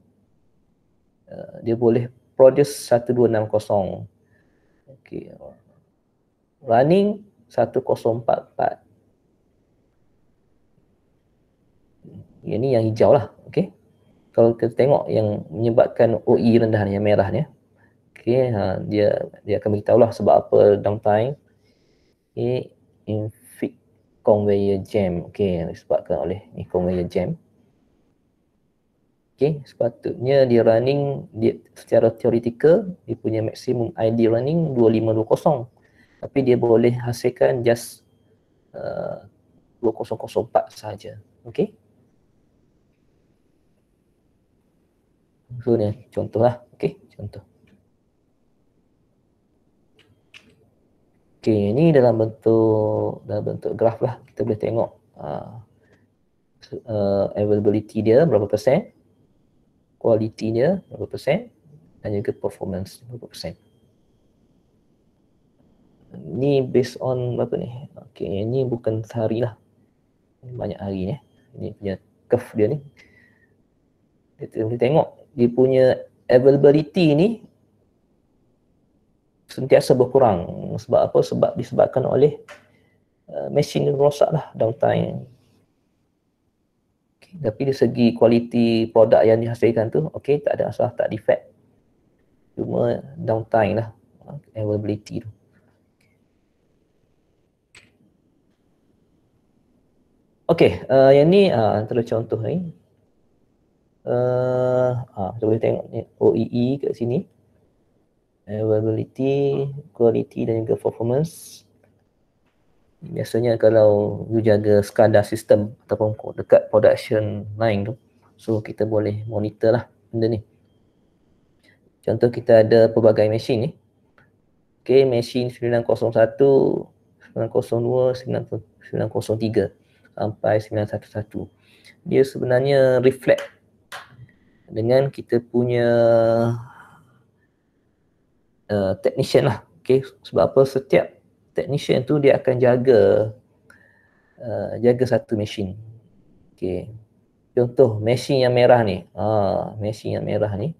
Speaker 1: uh, dia boleh produce 1260. Okay. Running 1044. Ini yang hijau lah. Okay. Kalau kita tengok yang menyebabkan OE rendah ni, yang merah ni. Ya okay, ha, dia dia akan beritahu lah sebab apa downtime. Okay, infect conveyor jam. Okay, disebabkan oleh ni conveyor jam. Okay, sepatutnya dia running dia, secara theoretical, dia punya maximum ID running 2520. Tapi dia boleh hasilkan just uh, 2004 sahaja. Okay. So ni contoh lah. Okay, contoh. Okey, ini dalam bentuk dalam bentuk graf lah. Kita boleh tengok uh, uh, availability dia berapa persen, quality dia berapa persen dan juga performance berapa persen. Ini based on apa ni? Okey, ini bukan sehari lah. Banyak hari ni. Ini punya curve dia ni. Kita boleh tengok dia punya availability ni sentiasa berkurang sebab apa sebab disebabkan oleh uh, mesin yang rosak lah downtime okay. tapi dari segi kualiti produk yang dihasilkan tu ok tak ada masalah tak defect cuma downtime lah uh, availability tu Okey, uh, yang ni uh, antara contoh ni. Eh. Uh, uh, kita boleh tengok OEE e kat sini availability, eh, quality dan juga performance. Biasanya kalau you jaga SCADA system ataupun dekat production line tu, so kita boleh monitor lah benda ni. Contoh kita ada pelbagai mesin ni. Okay, mesin 901, 902, 903 sampai 911. Dia sebenarnya reflect dengan kita punya uh, technician lah. Okay. Sebab apa setiap technician tu dia akan jaga uh, jaga satu mesin. Okay. Contoh mesin yang merah ni. Ah, mesin yang merah ni.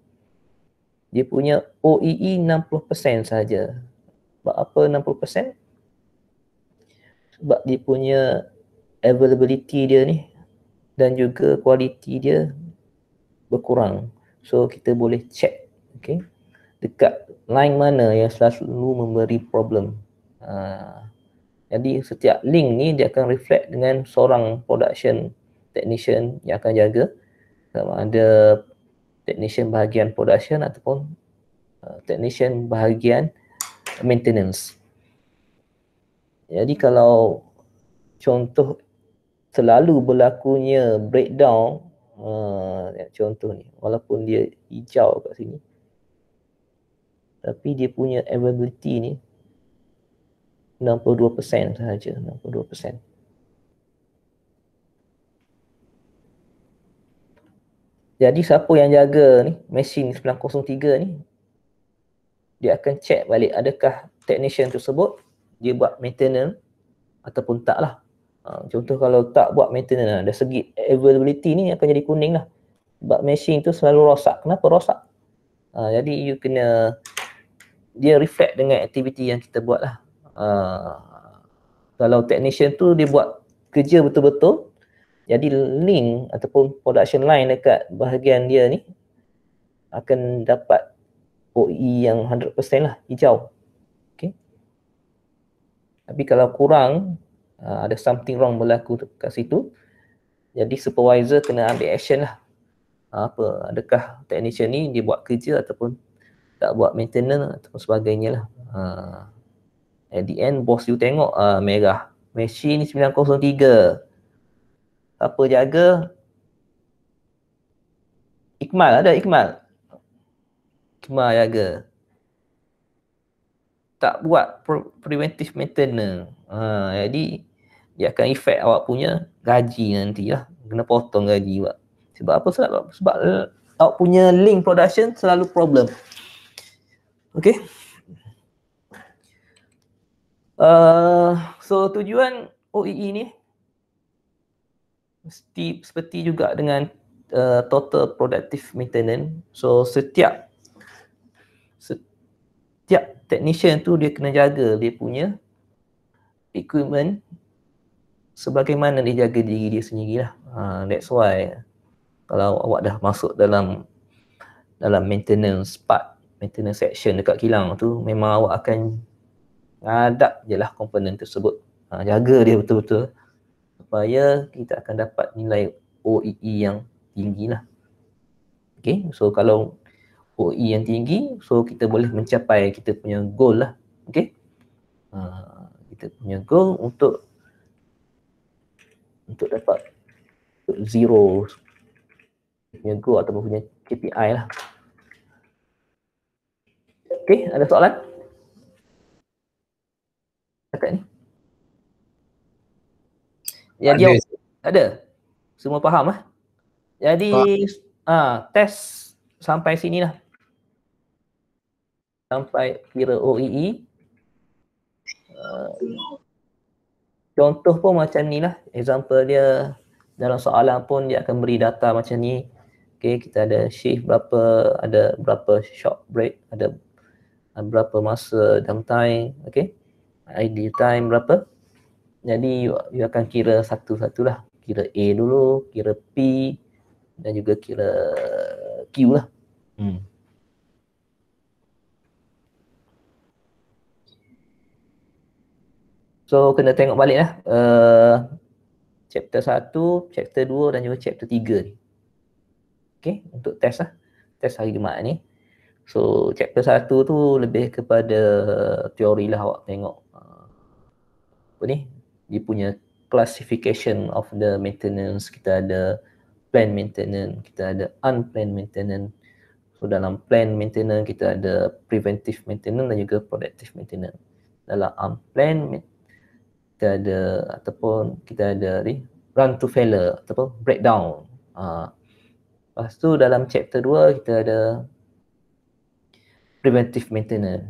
Speaker 1: Dia punya OEE 60% saja. Sebab apa 60%? Sebab dia punya availability dia ni dan juga kualiti dia berkurang. So kita boleh check. Okay dekat line mana yang selalu memberi problem. Uh, jadi setiap link ni dia akan reflect dengan seorang production technician yang akan jaga sama ada technician bahagian production ataupun uh, technician bahagian maintenance. Jadi kalau contoh selalu berlakunya breakdown uh, contoh ni walaupun dia hijau kat sini tapi dia punya availability ni 62% sahaja 62% jadi siapa yang jaga ni mesin 903 ni dia akan check balik adakah technician tersebut dia buat maintenance ataupun tak lah ha, contoh kalau tak buat maintenance lah, dari segi availability ni akan jadi kuning lah sebab mesin tu selalu rosak, kenapa rosak? Ha, jadi you kena dia reflect dengan aktiviti yang kita buat lah. Uh, kalau technician tu dia buat kerja betul-betul, jadi link ataupun production line dekat bahagian dia ni akan dapat OE yang 100% lah, hijau. Okay. Tapi kalau kurang, uh, ada something wrong berlaku dekat situ, jadi supervisor kena ambil action lah. Ah, apa, adakah technician ni dia buat kerja ataupun tak buat maintenance atau sebagainya lah. Uh, at the end, bos tu tengok uh, merah. Mesin ni 903. Apa jaga? Ikmal, ada Ikmal. Ikmal jaga. Tak buat preventive maintenance. Uh, jadi, dia akan efek awak punya gaji nanti lah. Kena potong gaji awak. Sebab apa? Sebab, sebab awak punya link production selalu problem. Okay. Uh, so tujuan OEE e ni mesti seperti juga dengan uh, total productive maintenance. So setiap setiap technician tu dia kena jaga dia punya equipment sebagaimana dia jaga diri dia sendirilah. Ha, uh, that's why kalau awak dah masuk dalam dalam maintenance part maintenance section dekat kilang tu memang awak akan ngadap ah, je lah komponen tersebut ha, jaga dia betul-betul supaya kita akan dapat nilai OEE e yang tinggi lah ok so kalau OEE e yang tinggi so kita boleh mencapai kita punya goal lah ok ha, kita punya goal untuk untuk dapat zero punya goal ataupun punya KPI lah Okey, ada soalan? Cakap ni. Ya dia ada. Semua faham ah. Jadi ah test sampai sini lah. Sampai kira OEE. Uh, e. ah, contoh pun macam ni lah. Example dia dalam soalan pun dia akan beri data macam ni. Okay, kita ada shift berapa, ada berapa short break, ada Ah, berapa masa jam time okey ID time berapa jadi you, you akan kira satu-satulah kira A dulu kira P dan juga kira Q lah hmm So kena tengok balik lah uh, chapter 1, chapter 2 dan juga chapter 3 ni. Okay, untuk test lah. Test hari Jumaat ni. So chapter 1 tu lebih kepada teori lah awak tengok apa ni dia punya classification of the maintenance kita ada plan maintenance kita ada unplanned maintenance so dalam plan maintenance kita ada preventive maintenance dan juga productive maintenance dalam unplanned kita ada ataupun kita ada ni run to failure ataupun breakdown uh, lepas tu dalam chapter 2 kita ada preventive maintenance.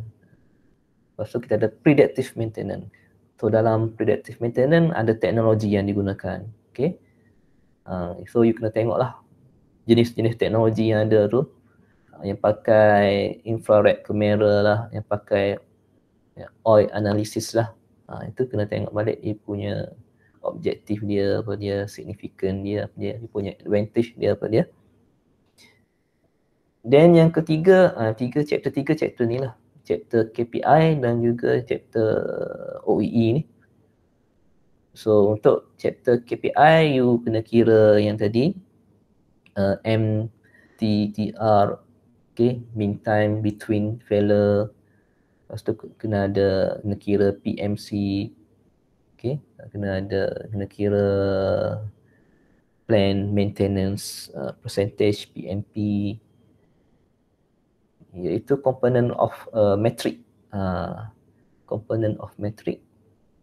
Speaker 1: Lepas tu kita ada predictive maintenance. So dalam predictive maintenance ada teknologi yang digunakan. Okay. Uh, so you kena tengok lah jenis-jenis teknologi yang ada tu. Uh, yang pakai infrared camera lah, yang pakai ya, oil analysis lah. Uh, itu kena tengok balik dia punya objektif dia, apa dia, signifikan dia, apa dia, dia punya advantage dia, apa dia. Then yang ketiga, uh, tiga chapter tiga chapter ni lah. Chapter KPI dan juga chapter OEE e ni. So untuk chapter KPI, you kena kira yang tadi uh, ah, MTTR, okay, mean time between failure. Lepas tu kena ada, kena kira PMC, okay, kena ada, kena kira plan maintenance uh, percentage PMP, iaitu component of uh, metric. Uh, component of metric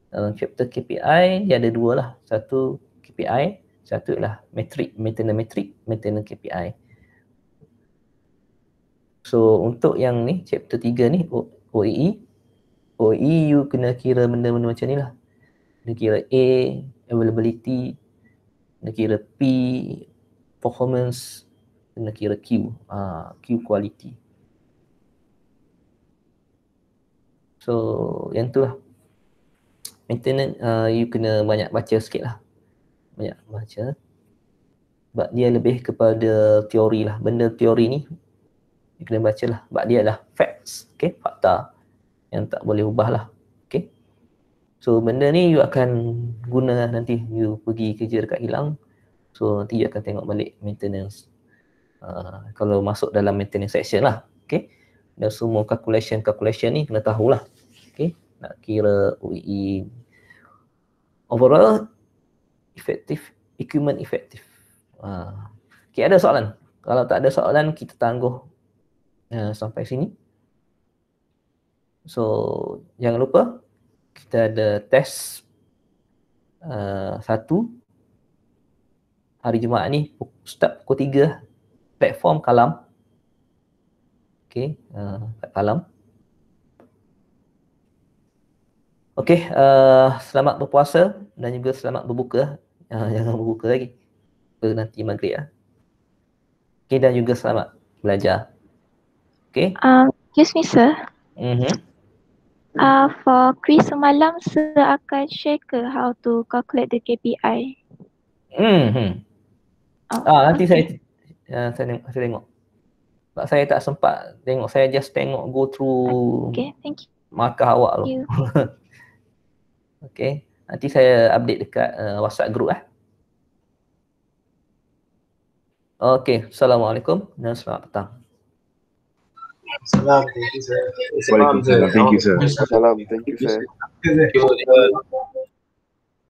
Speaker 1: dalam chapter KPI dia ada dua lah. Satu KPI, satu ialah metric, maintenance metric, maintenance KPI. So untuk yang ni chapter 3 ni OEE OEE e, you kena kira benda-benda macam ni lah Kena kira A, availability Kena kira P, performance Kena kira Q, uh, Q quality So yang tu lah Maintenance uh, you kena banyak baca sikit lah Banyak baca Sebab dia lebih kepada teori lah Benda teori ni You kena baca lah Sebab dia adalah facts Okay fakta Yang tak boleh ubah lah Okay So benda ni you akan guna lah nanti You pergi kerja dekat hilang So nanti you akan tengok balik maintenance Uh, kalau masuk dalam maintenance section lah okay? dan semua calculation-calculation ni kena tahulah nak kira UI e e. overall efektif equipment efektif. Ha. Okay, ada soalan? Kalau tak ada soalan kita tangguh uh, sampai sini. So jangan lupa kita ada test uh, satu hari Jumaat ni start pukul 3 platform kalam. Okay, uh, ha, kat kalam. Okey, uh, selamat berpuasa dan juga selamat berbuka. Uh, [laughs] jangan berbuka lagi. Ke nanti maghrib ya. Okey dan juga selamat belajar. Okey. uh, excuse me sir. Mhm. Ah, uh, for quiz semalam sir akan share ke how to calculate the KPI. Mhm. Oh, ah, oh, uh, nanti okay. Ah, saya uh, saya, tengok, saya tengok. Sebab saya tak sempat tengok. Saya just tengok go through. Okay, thank you. Markah awak tu. [laughs] Okay. Nanti saya update dekat uh, WhatsApp group lah. Eh. Okay. Assalamualaikum dan selamat petang. Assalamualaikum. Thank you, sir. Assalamualaikum. Thank you, sir. Assalamualaikum. Thank you, sir.